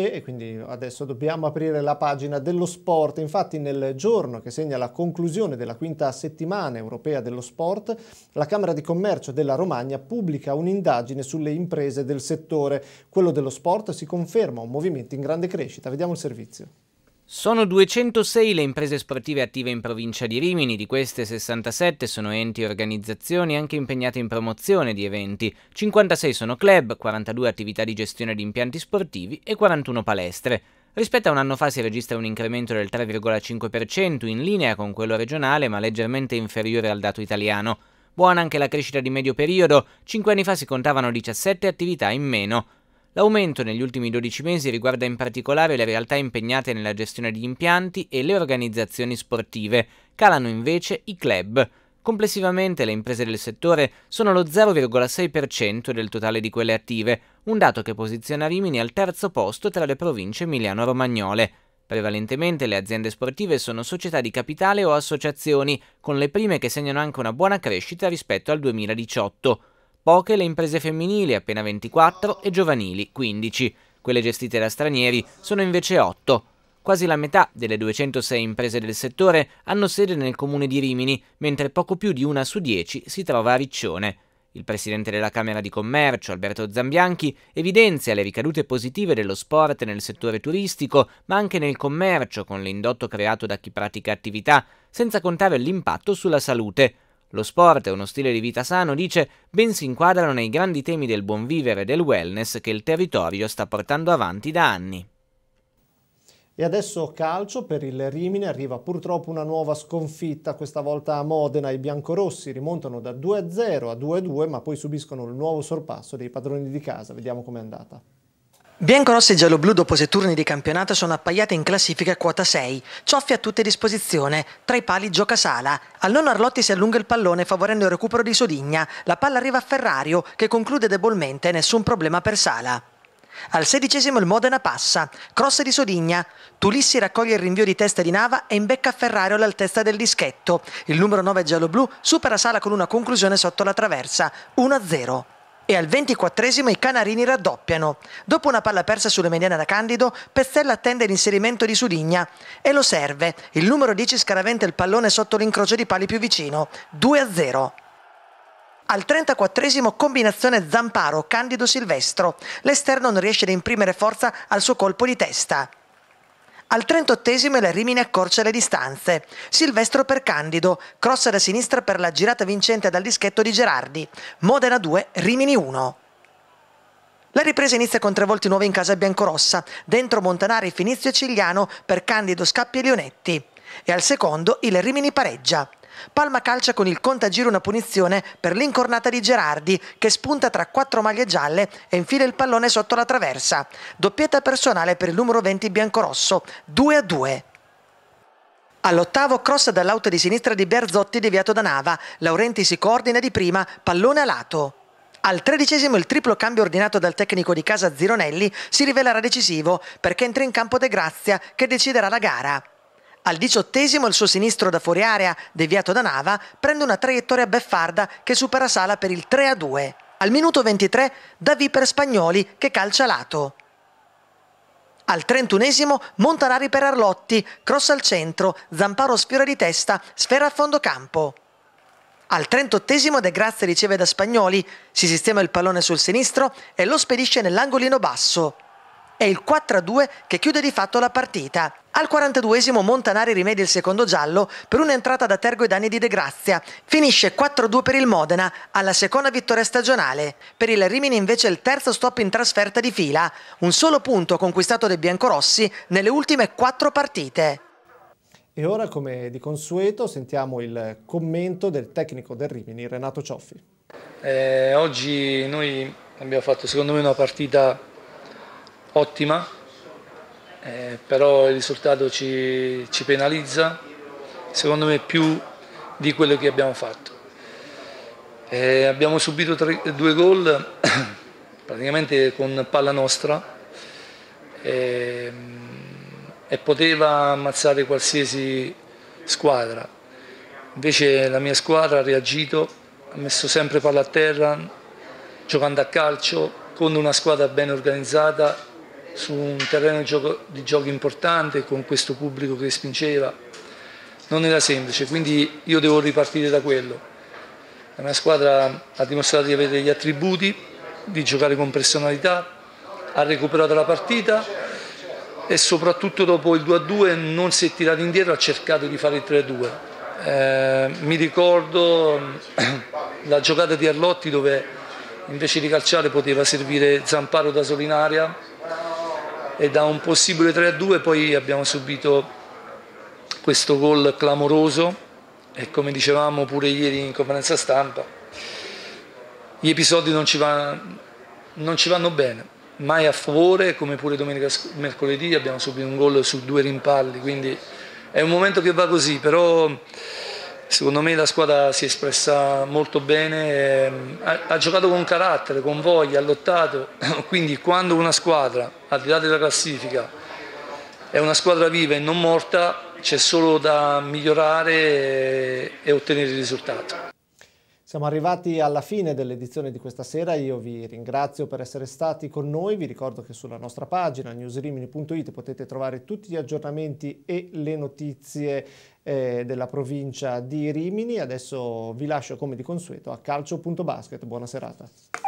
e quindi adesso dobbiamo aprire la pagina dello sport. Infatti nel giorno che segna la conclusione della quinta settimana europea dello sport, la Camera di Commercio della Romagna pubblica un'indagine sulle imprese del settore. Quello dello sport si conferma un movimento in grande crescita. Vediamo il servizio. Sono 206 le imprese sportive attive in provincia di Rimini, di queste 67 sono enti e organizzazioni anche impegnate in promozione di eventi, 56 sono club, 42 attività di gestione di impianti sportivi e 41 palestre. Rispetto a un anno fa si registra un incremento del 3,5% in linea con quello regionale ma leggermente inferiore al dato italiano. Buona anche la crescita di medio periodo, 5 anni fa si contavano 17 attività in meno. L'aumento negli ultimi 12 mesi riguarda in particolare le realtà impegnate nella gestione di impianti e le organizzazioni sportive, calano invece i club. Complessivamente le imprese del settore sono lo 0,6% del totale di quelle attive, un dato che posiziona Rimini al terzo posto tra le province emiliano-romagnole. Prevalentemente le aziende sportive sono società di capitale o associazioni, con le prime che segnano anche una buona crescita rispetto al 2018 poche le imprese femminili, appena 24, e giovanili, 15. Quelle gestite da stranieri sono invece 8. Quasi la metà delle 206 imprese del settore hanno sede nel comune di Rimini, mentre poco più di una su 10 si trova a Riccione. Il presidente della Camera di Commercio, Alberto Zambianchi, evidenzia le ricadute positive dello sport nel settore turistico, ma anche nel commercio, con l'indotto creato da chi pratica attività, senza contare l'impatto sulla salute. Lo sport e uno stile di vita sano, dice, ben si inquadrano nei grandi temi del buon vivere e del wellness che il territorio sta portando avanti da anni. E adesso calcio per il Rimini, arriva purtroppo una nuova sconfitta, questa volta a Modena. I biancorossi rimontano da 2-0 a 2-2, ma poi subiscono il nuovo sorpasso dei padroni di casa. Vediamo com'è andata. Biancorossi e gialloblu dopo sei turni di campionato sono appaiate in classifica quota 6, cioffi a tutte a disposizione, tra i pali gioca Sala. Al nono Arlotti si allunga il pallone favorendo il recupero di Sodigna, la palla arriva a Ferrario che conclude debolmente, nessun problema per Sala. Al sedicesimo il Modena passa, cross di Sodigna, Tulissi raccoglie il rinvio di testa di Nava e imbecca Ferrario all'altezza del dischetto. Il numero 9 gialloblu supera Sala con una conclusione sotto la traversa, 1-0. E al ventiquattresimo i canarini raddoppiano. Dopo una palla persa sulle mediane da Candido, Pezzella attende l'inserimento di Sudigna e lo serve. Il numero 10 scaraventa il pallone sotto l'incrocio di pali più vicino. 2-0. Al trentaquattresimo combinazione Zamparo-Candido Silvestro. L'esterno non riesce ad imprimere forza al suo colpo di testa. Al 38esimo la Rimini accorcia le distanze. Silvestro per Candido, cross da sinistra per la girata vincente dal dischetto di Gerardi. Modena 2, Rimini 1. La ripresa inizia con tre volti nuove in casa biancorossa, dentro Montanari, Finizio e Cigliano per Candido, Scappi e Lionetti. E al secondo il Rimini pareggia. Palma calcia con il contagiro una punizione per l'incornata di Gerardi che spunta tra quattro maglie gialle e infila il pallone sotto la traversa. Doppietta personale per il numero 20 biancorosso, 2 a 2. All'ottavo cross dall'auto di sinistra di Berzotti deviato da Nava, Laurenti si coordina di prima, pallone a lato. Al tredicesimo il triplo cambio ordinato dal tecnico di casa Zironelli si rivelerà decisivo perché entra in campo De Grazia che deciderà la gara. Al diciottesimo il suo sinistro da fuori area, deviato da Nava, prende una traiettoria beffarda che supera Sala per il 3-2. Al minuto 23 Davi per Spagnoli che calcia lato. Al trentunesimo Montanari per Arlotti, cross al centro, Zamparo sfiora di testa, sfera a fondo campo. Al trentottesimo De Grazia riceve da Spagnoli, si sistema il pallone sul sinistro e lo spedisce nell'angolino basso. È il 4-2 che chiude di fatto la partita. Al 42esimo Montanari rimedia il secondo giallo per un'entrata da Tergo e Dani di De Grazia. Finisce 4-2 per il Modena alla seconda vittoria stagionale. Per il Rimini invece il terzo stop in trasferta di fila. Un solo punto conquistato dai biancorossi nelle ultime quattro partite. E ora, come di consueto, sentiamo il commento del tecnico del Rimini, Renato Cioffi. Eh, oggi noi abbiamo fatto secondo me una partita ottima eh, però il risultato ci, ci penalizza, secondo me più di quello che abbiamo fatto. Eh, abbiamo subito tre, due gol praticamente con palla nostra eh, e poteva ammazzare qualsiasi squadra. Invece la mia squadra ha reagito, ha messo sempre palla a terra, giocando a calcio, con una squadra ben organizzata su un terreno di gioco, di gioco importante con questo pubblico che spingeva non era semplice, quindi io devo ripartire da quello. La mia squadra ha dimostrato di avere gli attributi, di giocare con personalità, ha recuperato la partita e soprattutto dopo il 2-2 non si è tirato indietro, ha cercato di fare il 3-2. Eh, mi ricordo la giocata di Arlotti dove invece di calciare poteva servire Zamparo da solo in aria e da un possibile 3-2 poi abbiamo subito questo gol clamoroso e come dicevamo pure ieri in conferenza stampa, gli episodi non ci, va, non ci vanno bene, mai a favore, come pure domenica mercoledì abbiamo subito un gol su due rimpalli, quindi è un momento che va così, però Secondo me la squadra si è espressa molto bene, ehm, ha, ha, giocato con carattere, con voglia, ha lottato, quindi quando una squadra, al di là della classifica, è una squadra viva e non morta, c'è solo da migliorare e, eh, e ottenere il risultato. Siamo arrivati alla fine dell'edizione di questa sera, io vi ringrazio per essere stati con noi, vi ricordo che sulla nostra pagina newsrimini.it potete trovare tutti gli aggiornamenti e le notizie eh, della provincia di Rimini, adesso vi lascio come di consueto a calcio.basket, buona serata.